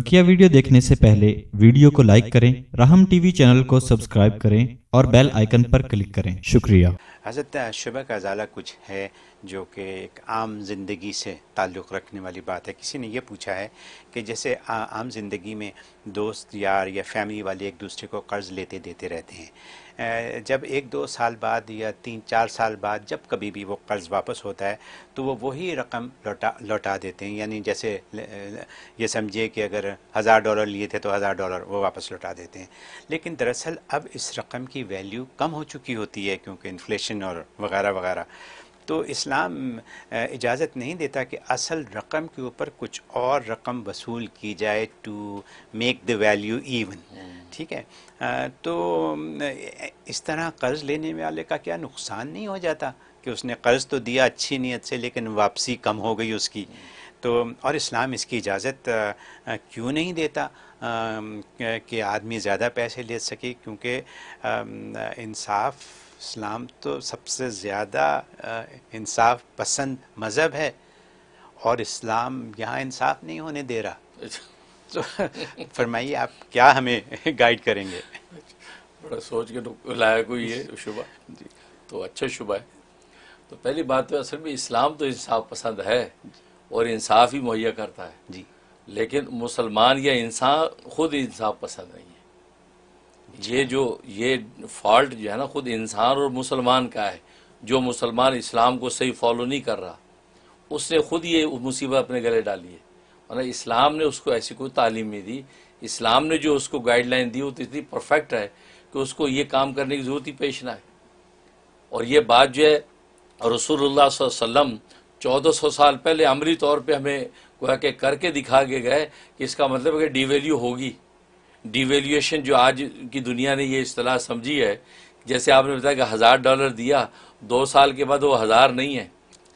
बकिया वीडियो देखने से पहले वीडियो को लाइक करें राहम टीवी चैनल को सब्सक्राइब करें और बेल आइकन पर क्लिक करें शुक्रिया हजरत शुबह का अजाला कुछ है जो कि एक आम ज़िंदगी से ताल्लुक़ रखने वाली बात है किसी ने यह पूछा है कि जैसे आ, आम ज़िंदगी में दोस्त यार या फैमिली वाले एक दूसरे को कर्ज़ लेते देते रहते हैं जब एक दो साल बाद या तीन चार साल बाद जब कभी भी वो कर्ज़ वापस होता है तो वो वही रकम लौटा लौटा देते हैं यानी जैसे ये समझिए कि अगर हज़ार डॉलर लिए थे तो हज़ार डॉलर वो वापस लौटा देते हैं लेकिन दरअसल अब इस रकम की वैल्यू कम हो चुकी होती है क्योंकि इन्फ्लेशन और वगैरह वगैरह तो इस्लाम इजाज़त नहीं देता कि असल रकम के ऊपर कुछ और रकम वसूल की जाए to make the value even ठीक है तो इस तरह कर्ज़ लेने वाले का क्या नुकसान नहीं हो जाता कि उसने कर्ज़ तो दिया अच्छी नीयत से लेकिन वापसी कम हो गई उसकी तो और इस्लाम इसकी इजाज़त क्यों नहीं देता कि आदमी ज़्यादा पैसे ले सके क्योंकि इंसाफ इस्लाम तो सबसे ज़्यादा इंसाफ पसंद मज़हब है और इस्लाम यहाँ इंसाफ नहीं होने दे रहा अच्छा। तो फरमाइए आप क्या हमें गाइड करेंगे बड़ा सोच के तो लायक हुई है शुबा जी तो अच्छा शुबा है तो पहली बात तो असल में इस्लाम तो इंसाफ पसंद है और इंसाफ ही मुहैया करता है जी लेकिन मुसलमान या इंसान खुद इंसाफ पसंद नहीं ये जो ये फॉल्ट जो है ना ख़ुद इंसान और मुसलमान का है जो मुसलमान इस्लाम को सही फॉलो नहीं कर रहा उसने ख़ुद ये मुसीबत अपने गले डाली है वरना मतलब इस्लाम ने उसको ऐसी कोई तालीम नहीं दी इस्लाम ने जो उसको गाइडलाइन दी वो तो इतनी परफेक्ट है कि उसको ये काम करने की ज़रूरत ही पेश ना है और ये बात जो है रसूलुल्लाह चौदह सौ साल पहले अमरी तौर पे हमें गोया के करके दिखा के गए कि इसका मतलब है कि डिवेल्यू होगी डिवेल्यूएशन जो आज की दुनिया ने ये असलाह समझी है जैसे आपने बताया कि हज़ार डॉलर दिया दो साल के बाद वो हज़ार नहीं है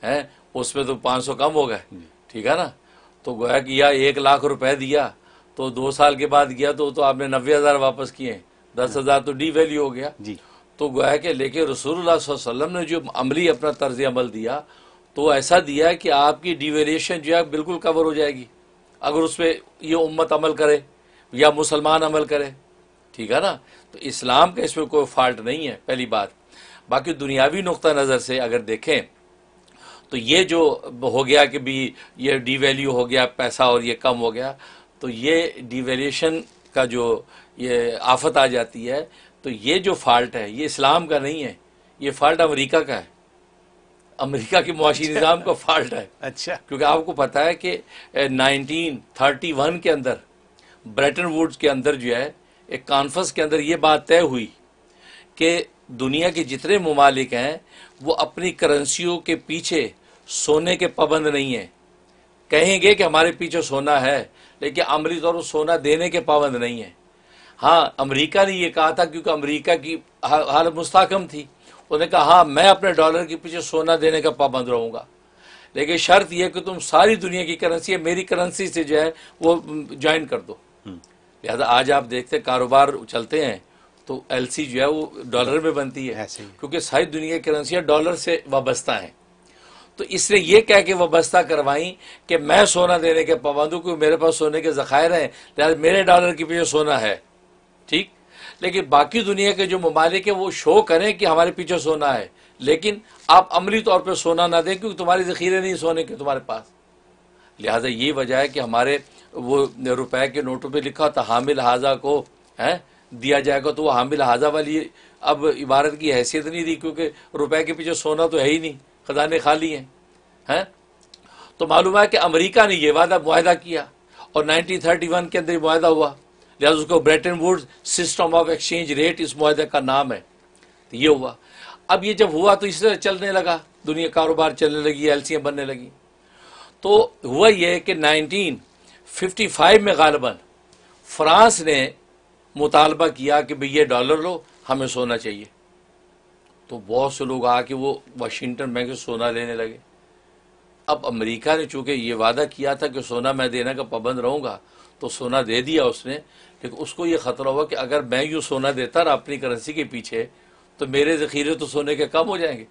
हैं उसमें तो पाँच सौ कम हो गए ठीक है ना तो गोया कि या एक लाख रुपए दिया तो दो साल के बाद गया तो तो आपने नबे हज़ार वापस किए दस हाँ। हज़ार तो डी वैल्यू हो गया जी तो गोया कि लेकिन रसूल वसल्लम ने जो अमली अपना तर्ज अमल दिया तो ऐसा दिया कि आपकी डिवेल्यूशन जो है बिल्कुल कवर हो जाएगी अगर उस पर यह उम्मत अमल करे या मुसलमान अमल करे ठीक है ना तो इस्लाम का इसमें कोई फॉल्ट नहीं है पहली बात बाकी दुनियावी नुक़ नज़र से अगर देखें तो ये जो हो गया कि भी ये वैल्यू हो गया पैसा और ये कम हो गया तो ये वैल्यूशन का जो ये आफत आ जाती है तो ये जो फॉल्ट है ये इस्लाम का नहीं है ये फॉल्ट अमेरिका का है अमेरिका के मुआशी अच्छा। निज़ाम का फॉल्ट है अच्छा क्योंकि आपको पता है कि नाइनटीन थर्टी वन के अंदर ब्रेटन वुड्स के अंदर जो है एक कॉन्फ्रेंस के अंदर ये बात तय हुई कि दुनिया के जितने ममालिक हैं वो अपनी करेंसियों के पीछे सोने के पाबंद नहीं हैं कहेंगे कि हमारे पीछे सोना है लेकिन अमली तौर पर सोना देने के पाबंद नहीं है हाँ अमेरिका ने यह कहा था क्योंकि अमेरिका की हालत मुस्तकम थी उन्होंने कहा हाँ मैं अपने डॉलर के पीछे सोना देने का पाबंद रहूँगा लेकिन शर्त यह कि तुम सारी दुनिया की करेंसी है मेरी करेंसी से जो है वो ज्वाइन कर दो लिहाजा आज आप देखते कारोबार चलते हैं तो एलसी जो है वो डॉलर में बनती है क्योंकि सारी दुनिया की करेंसियाँ डॉलर से वाबस्ता हैं तो इसने ये कह के वाबस्ता करवाई कि मैं सोना देने के पाबंद हूँ क्योंकि मेरे पास सोने के ज़खायर हैं लिहाजा मेरे डॉलर के पीछे सोना है ठीक लेकिन बाकी दुनिया के जो ममालिक वो शो करें कि हमारे पीछे सोना है लेकिन आप अमली तौर पर सोना ना दें क्योंकि तुम्हारे ज़खीरे नहीं सोने के तुम्हारे पास लिहाजा ये वजह है कि हमारे वो रुपए के नोटों पे लिखा था हामिल हाजा को है दिया जाएगा तो वो हामिल हाजा वाली अब इबारत की हैसियत नहीं रही क्योंकि रुपए के पीछे सोना तो है ही नहीं खजाने खाली हैं हैं तो मालूम है कि अमेरिका ने ये वादा माहा किया और 1931 के अंदर ये माहा हुआ लिहाजा उसको Bretton Wood system of exchange rate इस माहे का नाम है तो ये हुआ अब ये जब हुआ तो इस तरह चलने लगा दुनिया कारोबार चलने लगी एल बनने लगी तो हुआ ये कि नाइनटीन फिफ्टी फाइव में गालबा फ्रांस ने मुतालबा किया कि भई ये डॉलर लो हमें सोना चाहिए तो बहुत से लोग आके वो वाशिंगटन बैंक से सोना लेने लगे अब अमेरिका ने चूंकि ये वादा किया था कि सोना मैं देने का पाबंद रहूँगा तो सोना दे दिया उसने लेकिन उसको ये ख़तरा हुआ कि अगर मैं यूँ सोना देता रहा अपनी करेंसी के पीछे तो मेरे ज़ख़ीरे तो सोने के कम हो जाएंगे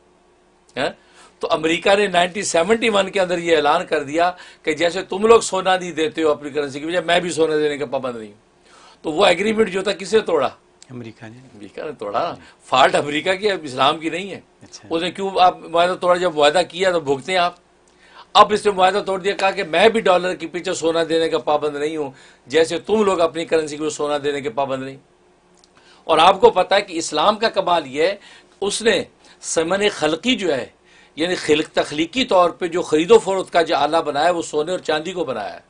हैं हाँ? तो अमेरिका ने 1971 के अंदर ये ऐलान कर दिया कि जैसे तुम लोग सोना नहीं देते हो अपनी करेंसी की वजह मैं भी सोना देने का पाबंद नहीं तो वो एग्रीमेंट जो था किसे तोड़ा अमेरिका ने अमेरिका ने तोड़ा फाल्ट अमेरिका की इस्लाम की नहीं है अच्छा। उसने क्यों आप मुआदा तोड़ा जब वायदा किया तो भुगते हैं आप अब इसने मुआदा तोड़ दिया कहा कि मैं भी डॉलर के पीछे सोना देने का पाबंद नहीं हूँ जैसे तुम लोग अपनी करेंसी को सोना देने के पाबंद नहीं और आपको पता है कि इस्लाम का कमाल यह है उसने समन खलकी जो है यानी खिल तख्लीकी तौर पर जो खरीदो फरोख्त का जो आला बनाया वो सोने और चांदी को बनाया है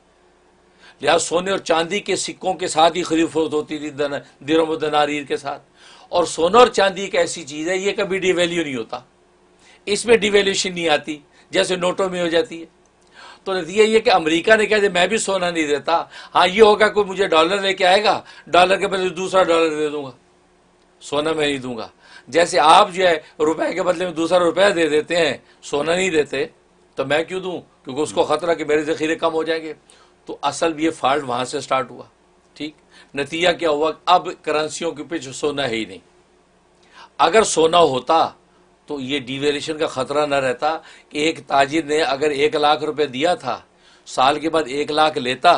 लिहाजा सोने और चांदी के सिक्कों के साथ ही खरीदो फरोख्त होती थी दिरों में दनारीर के साथ और सोना और चांदी एक ऐसी चीज़ है ये कभी डिवेल्यू नहीं होता इसमें डिवेल्यूशन नहीं आती जैसे नोटों में हो जाती है तो नतीजा ये कि अमेरिका ने कहा मैं भी सोना नहीं देता हाँ ये होगा कोई मुझे डॉलर लेके आएगा डॉलर के बदले दूसरा डॉलर दे दूंगा सोना मैं नहीं दूंगा जैसे आप जो है रुपए के बदले में दूसरा रुपया दे देते हैं सोना नहीं देते तो मैं क्यों दूं क्योंकि उसको हम्म। ख़तरा कि मेरे ज़ख़ीरे कम हो जाएंगे तो असल ये फॉल्ट वहाँ से स्टार्ट हुआ ठीक नतीजा क्या हुआ अब करंसियों के पीछे सोना है ही नहीं अगर सोना होता तो ये डिवेलेशन का ख़तरा ना रहता कि एक ताजिर ने अगर एक लाख रुपए दिया था साल के बाद एक लाख लेता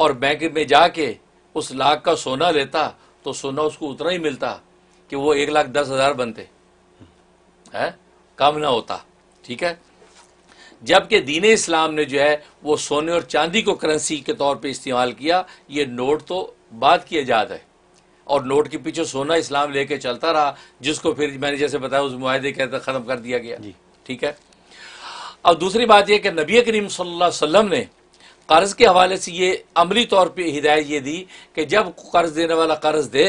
और बैंक में जाके उस लाख का सोना लेता तो सोना उसको उतना ही मिलता कि वो एक लाख दस हजार बनते है कम ना होता ठीक है जबकि दीन इस्लाम ने जो है वो सोने और चांदी को करेंसी के तौर पे इस्तेमाल किया ये नोट तो बाद की ईजाद है और नोट के पीछे सोना इस्लाम लेके चलता रहा जिसको फिर मैंने जैसे बताया उस मुहिदे के तहत ख़त्म कर दिया गया ठीक है अब दूसरी बात यह कि नबी करीम वसल्लम ने कर्ज़ के हवाले से ये अमली तौर पर हिदायत ये दी कि जब कर्ज़ देने वाला कर्ज़ दे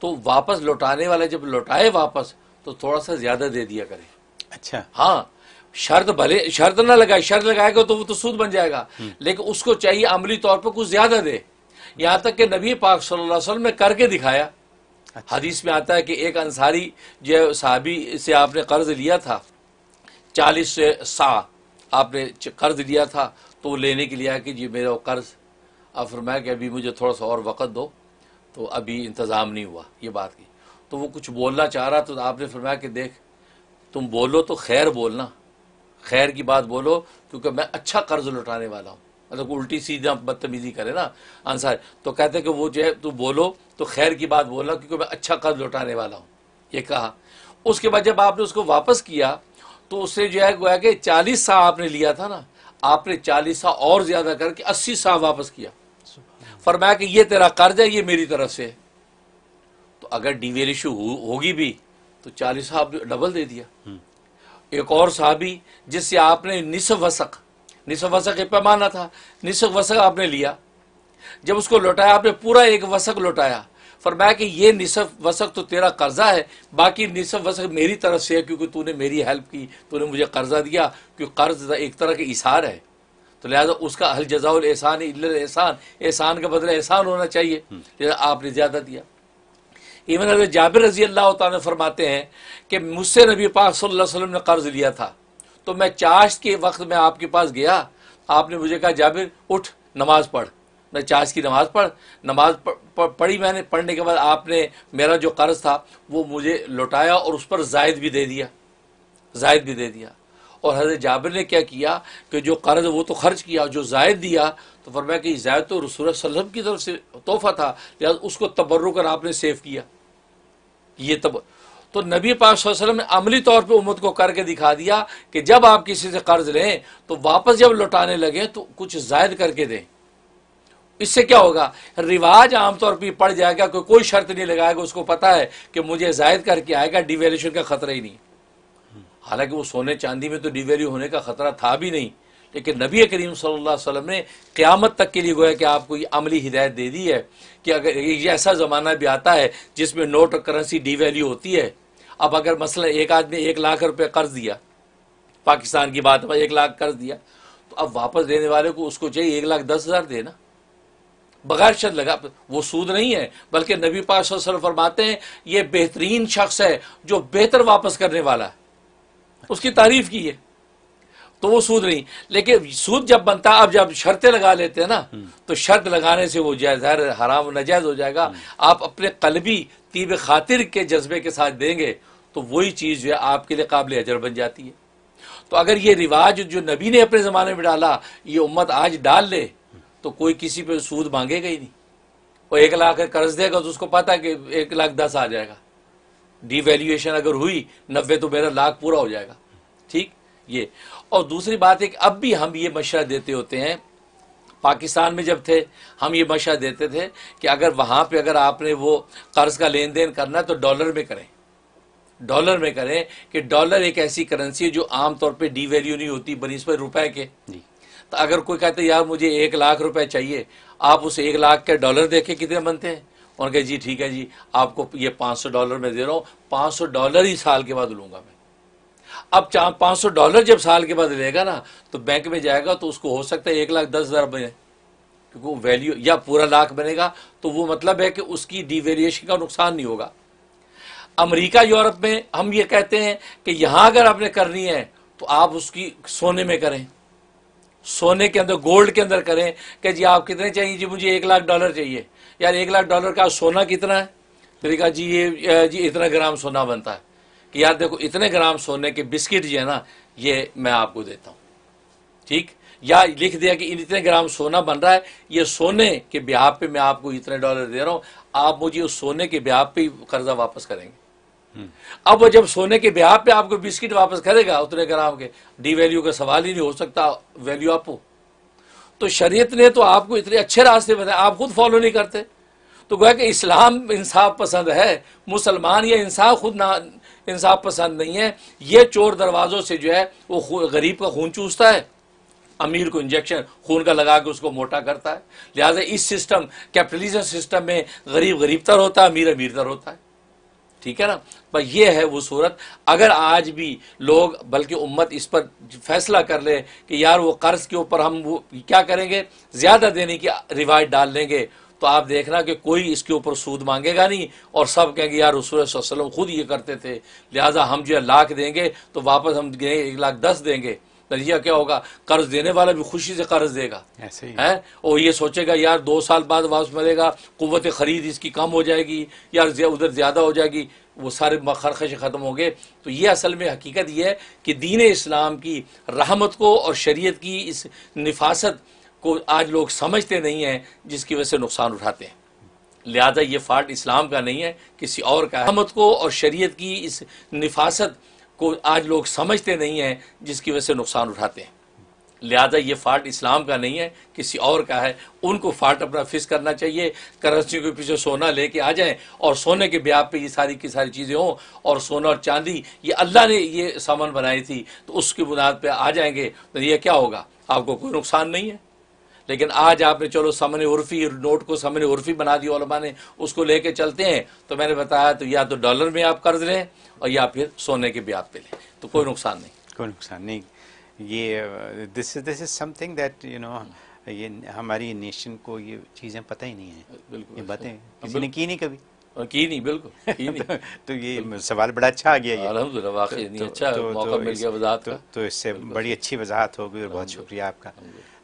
तो वापस लौटाने वाले जब लौटाए वापस तो थोड़ा सा ज्यादा दे दिया करें अच्छा हाँ शर्त भले शर्त ना लगाए शर्त लगाएगा तो वो तो सूद बन जाएगा हम्म। लेकिन उसको चाहिए अमली तौर पर कुछ ज्यादा दे यहाँ तक कि नबी पाक सल्लल्लाहु अलैहि वसल्लम ने करके दिखाया अच्छा। हदीस में आता है कि एक अंसारी जो साहबी से आपने कर्ज लिया था चालीस से सा आपने कर्ज लिया था तो वो लेने के लिए आया कि जी मेरा कर्ज अब फरमाया कि अभी मुझे थोड़ा सा और वक़्त दो तो अभी इंतज़ाम नहीं हुआ ये बात की तो वो कुछ बोलना चाह रहा तो आपने फरमाया कि देख तुम बोलो तो खैर बोलना खैर की बात बोलो क्योंकि मैं अच्छा कर्ज लौटाने वाला हूँ मतलब उल्टी सीधा बदतमीजी करे ना आंसर तो कहते कि वो जो है तू बोलो तो खैर की बात बोलना क्योंकि मैं अच्छा कर्ज लौटाने वाला हूँ ये कहा उसके बाद जब आपने उसको वापस किया तो उससे जो है गोया कि चालीस सा आपने लिया था ना आपने चालीस सा और ज़्यादा करके अस्सी सा वापस किया फरमाया कि ये तेरा कर्ज है ये मेरी तरफ से तो अगर डीवेल इशू होगी भी तो चालीस साहब डबल दे दिया हम्म। एक और साहबी जिससे आपने निसफ वसक निसफ वसक एक पैमाना था निसफ वसक आपने लिया जब उसको लौटाया आपने पूरा एक वसक लौटाया फरमाया कि ये निसफ वसक तो तेरा कर्जा है बाकी निसफ वसक मेरी तरफ से है क्योंकि तूने मेरी हेल्प की तूने मुझे कर्जा दिया क्योंकि कर्ज एक तरह के इशार है तो लिहाजा उसका हल जजाउल एहसान एहसान एहसान का बदला एहसान होना चाहिए हम्म। लिहाजा आपने ज़्यादा दिया इवन अगर जाबिर रजी अल्लाह तन फरमाते हैं कि मुझसे नबी पाक सल्लल्लाहु अलैहि वसल्लम ने कर्ज़ लिया था तो मैं चाश के वक्त में आपके पास गया आपने मुझे कहा जाबिर उठ नमाज़ पढ़ मैं चाश की नमाज़ पढ़ नमाज पढ़ी मैंने पढ़ने के बाद आपने मेरा जो कर्ज़ था वो मुझे लौटाया और उस पर जायद भी दे दिया जायद भी दे दिया और हजरत जाबिर ने क्या किया कि जो कर्ज वो तो खर्च किया जो जायद दिया तो फरमाया कि जायद तो रसूल सल्लम की तरफ से तोहफा था लिहाजा उसको कर आपने सेव किया ये तब तो नबी पाक वसल्लम ने अमली तौर पे उम्मत को करके दिखा दिया कि जब आप किसी से कर्ज लें तो वापस जब लौटाने लगे तो कुछ जायद करके दें इससे क्या होगा रिवाज आमतौर पर पड़ जाएगा कोई कोई शर्त नहीं लगाएगा उसको पता है कि मुझे जायद करके आएगा डिवेल्यूशन का खतरा ही नहीं हालांकि वो सोने चांदी में तो डिवेल्यू होने का खतरा था भी नहीं लेकिन नबी करीम सल्लल्लाहु अलैहि वसल्लम ने क़्यामत तक के लिए गोया कि आपको ये अमली हिदायत दे दी है कि अगर ये ऐसा ज़माना भी आता है जिसमें नोट और करेंसी डिवेल्यू होती है अब अगर मसला एक आदमी एक लाख रुपये कर्ज दिया पाकिस्तान की बात एक लाख कर्ज दिया तो अब वापस देने वाले को उसको चाहिए एक लाख दस हज़ार देना बगैर शर्त लगा वो सूद नहीं है बल्कि नबी पाक फरमाते हैं ये बेहतरीन शख्स है जो बेहतर वापस करने वाला है उसकी तारीफ की है तो वो सूद नहीं लेकिन सूद जब बनता अब जब शर्तें लगा लेते हैं ना हम्म। तो शर्त लगाने से वो जायजहर हराम नजायज हो जाएगा हम्म। आप अपने कलबी तीब खातिर के जज्बे के साथ देंगे तो वही चीज़ जो है आपके लिए काबिल अजर बन जाती है तो अगर ये रिवाज जो नबी ने अपने ज़माने में डाला ये उम्मत आज डाल ले तो कोई किसी पर सूद मांगेगा ही नहीं वो एक लाख कर्ज देगा तो उसको पता है कि एक लाख दस आ जाएगा डिवेल्यूएशन अगर हुई नब्बे तो मेरा लाख पूरा हो जाएगा ठीक ये और दूसरी बात है कि अब भी हम ये मशरा देते होते हैं पाकिस्तान में जब थे हम ये मशा देते थे कि अगर वहाँ पे अगर आपने वो कर्ज का लेन देन करना है तो डॉलर में करें डॉलर में करें कि डॉलर एक ऐसी करेंसी है जो आमतौर पे वैल्यू नहीं होती बनी पर रुपए के तो अगर कोई कहते यार मुझे एक लाख रुपए चाहिए आप उसे एक लाख के डॉलर देखें कितने बनते हैं उन्होंने कहा जी ठीक है जी आपको ये पाँच सौ डॉलर मैं दे रहा हूँ पाँच सौ डॉलर ही साल के बाद लूँगा मैं अब चार पाँच सौ डॉलर जब साल के बाद लेगा ना तो बैंक में जाएगा तो उसको हो सकता है एक लाख दस हज़ार बने क्योंकि वो वैल्यू या पूरा लाख बनेगा तो वो मतलब है कि उसकी डिवेलिएशन का नुकसान नहीं होगा अमेरिका यूरोप में हम ये कहते हैं कि यहाँ अगर आपने करनी है तो आप उसकी सोने में करें सोने के अंदर गोल्ड के अंदर करें कि जी आप कितने चाहिए जी मुझे एक लाख डॉलर चाहिए यार एक लाख डॉलर का सोना कितना है मेरे कहा जी ये जी इतना ग्राम सोना बनता है कि यार देखो इतने ग्राम सोने के बिस्किट जो है ना ये मैं आपको देता हूँ ठीक या लिख दिया कि इतने ग्राम सोना बन रहा है ये सोने के ब्याह पे मैं आपको इतने डॉलर दे रहा हूँ आप मुझे उस सोने के ब्याह पे कर्जा वापस करेंगे हम्म। अब वो जब सोने के ब्याह पे आपको बिस्किट वापस करेगा उतने ग्राम के डी वैल्यू का सवाल ही नहीं हो सकता वैल्यू आपको तो शरीयत ने तो आपको इतने अच्छे रास्ते बताए आप खुद फॉलो नहीं करते तो गोया कि इस्लाम इंसाफ पसंद है मुसलमान या इंसाफ खुद ना इंसाफ पसंद नहीं है ये चोर दरवाज़ों से जो है वो गरीब का खून चूसता है अमीर को इंजेक्शन खून का लगा के उसको मोटा करता है लिहाजा इस सिस्टम कैपिटलिज्म सिस्टम में गरीब गरीब तर होता है अमीर अमीर तर होता है ठीक है ना पर यह है वो सूरत अगर आज भी लोग बल्कि उम्मत इस पर फैसला कर ले कि यार वो कर्ज के ऊपर हम वो क्या करेंगे ज़्यादा देने की रिवायत डाल लेंगे तो आप देखना कि कोई इसके ऊपर सूद मांगेगा नहीं और सब कहेंगे यार रसूल खुद ये करते थे लिहाजा हम जो लाख देंगे तो वापस हम एक लाख दस देंगे नतीजा क्या होगा कर्ज देने वाला भी खुशी से कर्ज देगा ऐसे ही है और ये सोचेगा यार दो साल बाद वापस मिलेगा कुत खरीद इसकी कम हो जाएगी यार उधर ज़्यादा हो जाएगी वो सारे खरखश ख़त्म हो गए तो ये असल में हकीकत ये है कि दीन इस्लाम की रहमत को और शरीयत की इस नफासत को आज लोग समझते नहीं हैं जिसकी वजह से नुकसान उठाते हैं लिहाजा ये फाट इस्लाम का नहीं है किसी और का रहमत को और शरीयत की इस नफासत को आज लोग समझते नहीं हैं जिसकी वजह से नुकसान उठाते हैं लिहाजा ये फाल्ट इस्लाम का नहीं है किसी और का है उनको फाल्ट अपना फिक्स करना चाहिए करेंसी के पीछे सोना लेके आ जाएं और सोने के ब्याप पे ये सारी की सारी चीज़ें हों और सोना और चांदी ये अल्लाह ने ये सामान बनाई थी तो उसकी बुनियाद पे आ जाएंगे तो ये क्या होगा आपको कोई नुकसान नहीं है लेकिन आज आपने चलो समन उर्फी नोट को समन उर्फी बना दिया ने उसको लेके चलते हैं तो मैंने बताया तो या तो डॉलर में आप कर्ज लें और या फिर सोने के ब्याज पे लें तो कोई नुकसान नहीं कोई नुकसान नहीं ये this is this is something that you know ये हमारी नेशन को ये चीज़ें पता ही नहीं है बिल्कुल ये बातें किसी ने की नहीं कभी की नहीं बिल्कुल की नहीं। तो, तो ये सवाल बड़ा अच्छा आ गया ये वाकई तो, अच्छा तो, तो, मौका मिल गया वजाहत तो, तो इससे बड़ी अच्छी वजाहत होगी और बहुत शुक्रिया आपका